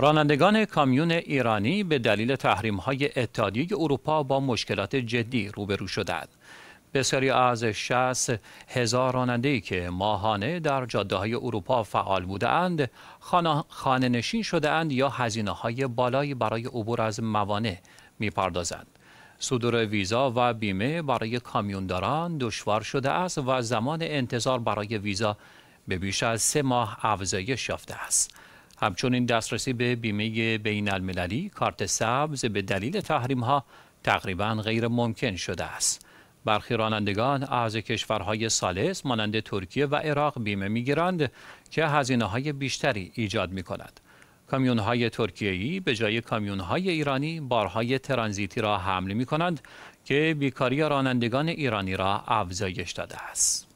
رانندگان کامیون ایرانی به دلیل تحریم های اتحادیه اروپا با مشکلات جدی روبرو شدند. بسیاری از 60 هزار راننده که ماهانه در جاده های اروپا فعال بودند خانه نشین یا هزینه های بالایی برای عبور از موانع میپردازند. صدور ویزا و بیمه برای کامیونداران دشوار شده است و زمان انتظار برای ویزا به بیش از سه ماه افزایش یافته است. همچنین دسترسی به بیمه بین المللی کارت سبز به دلیل تحریم ها تقریبا غیر ممکن شده است. برخی رانندگان از کشورهای سالس مانند ترکیه و عراق بیمه میگیرند که هزینه های بیشتری ایجاد می کند. کامیون های به جای کامیون های ایرانی بارهای ترانزیتی را حمل می کنند که بیکاری رانندگان ایرانی را افزایش داده است.